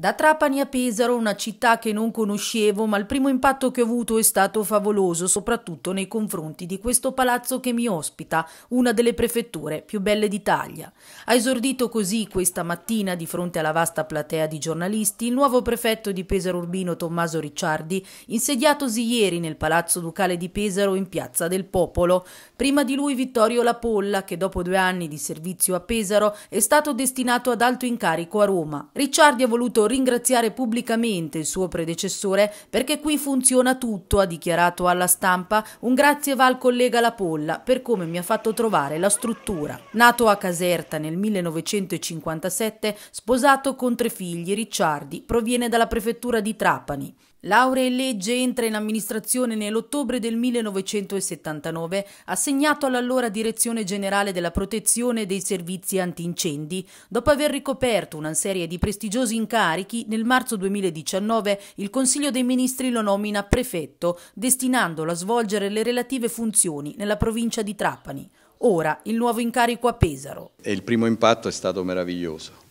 Da Trapani a Pesaro, una città che non conoscevo, ma il primo impatto che ho avuto è stato favoloso, soprattutto nei confronti di questo palazzo che mi ospita, una delle prefetture più belle d'Italia. Ha esordito così questa mattina, di fronte alla vasta platea di giornalisti, il nuovo prefetto di Pesaro Urbino Tommaso Ricciardi, insediatosi ieri nel Palazzo Ducale di Pesaro in Piazza del Popolo. Prima di lui Vittorio Lapolla, che dopo due anni di servizio a Pesaro è stato destinato ad alto incarico a Roma. Ricciardi ha voluto ringraziare pubblicamente il suo predecessore perché qui funziona tutto, ha dichiarato alla stampa. Un grazie va al collega Lapolla per come mi ha fatto trovare la struttura. Nato a Caserta nel 1957, sposato con tre figli, Ricciardi proviene dalla prefettura di Trapani. Laurea in legge entra in amministrazione nell'ottobre del 1979, assegnato all'allora Direzione Generale della Protezione dei Servizi Antincendi, dopo aver ricoperto una serie di prestigiosi incarichi incarichi, nel marzo 2019 il Consiglio dei Ministri lo nomina prefetto, destinandolo a svolgere le relative funzioni nella provincia di Trapani. Ora il nuovo incarico a Pesaro. E il primo impatto è stato meraviglioso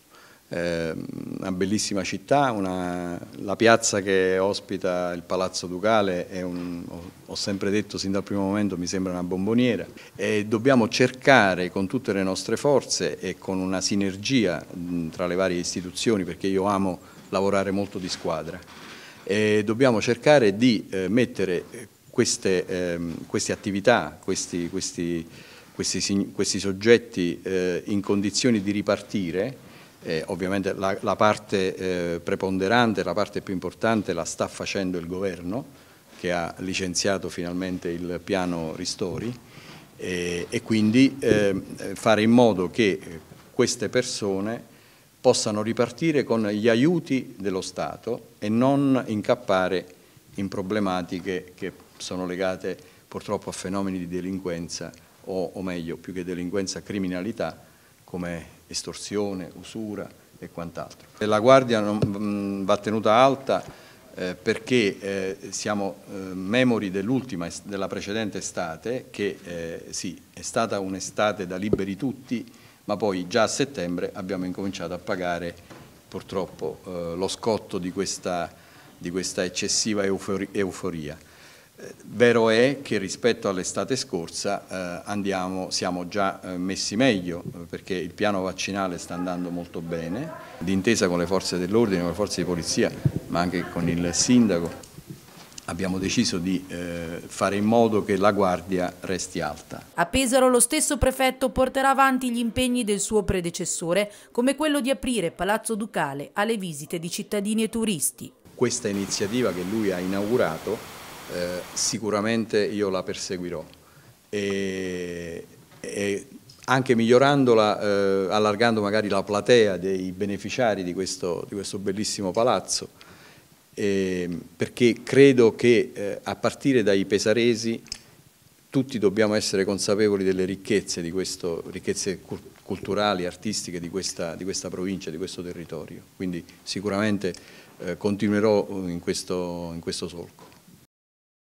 eh, una bellissima città, una, la piazza che ospita il Palazzo Ducale è un, ho sempre detto sin dal primo momento mi sembra una bomboniera e dobbiamo cercare con tutte le nostre forze e con una sinergia tra le varie istituzioni perché io amo lavorare molto di squadra e dobbiamo cercare di eh, mettere eh, queste, ehm, queste, attività, questi, questi, questi, questi soggetti eh, in condizioni di ripartire eh, ovviamente la, la parte eh, preponderante, la parte più importante la sta facendo il governo che ha licenziato finalmente il piano Ristori eh, e quindi eh, fare in modo che queste persone possano ripartire con gli aiuti dello Stato e non incappare in problematiche che sono legate purtroppo a fenomeni di delinquenza o, o meglio più che delinquenza criminalità come estorsione, usura e quant'altro. La guardia non, mm, va tenuta alta eh, perché eh, siamo eh, memori dell'ultima, della precedente estate, che eh, sì, è stata un'estate da liberi tutti, ma poi già a settembre abbiamo incominciato a pagare purtroppo eh, lo scotto di questa, di questa eccessiva euforia. Vero è che rispetto all'estate scorsa eh, andiamo, siamo già eh, messi meglio perché il piano vaccinale sta andando molto bene, d'intesa con le forze dell'ordine, con le forze di polizia, ma anche con il sindaco abbiamo deciso di eh, fare in modo che la guardia resti alta. A Pesaro lo stesso prefetto porterà avanti gli impegni del suo predecessore, come quello di aprire Palazzo Ducale alle visite di cittadini e turisti. Questa iniziativa che lui ha inaugurato eh, sicuramente io la perseguirò e, e anche migliorandola, eh, allargando magari la platea dei beneficiari di questo, di questo bellissimo palazzo, eh, perché credo che eh, a partire dai pesaresi tutti dobbiamo essere consapevoli delle ricchezze, di questo, ricchezze culturali, artistiche di questa, di questa provincia, di questo territorio. Quindi sicuramente eh, continuerò eh, in questo, in questo solco.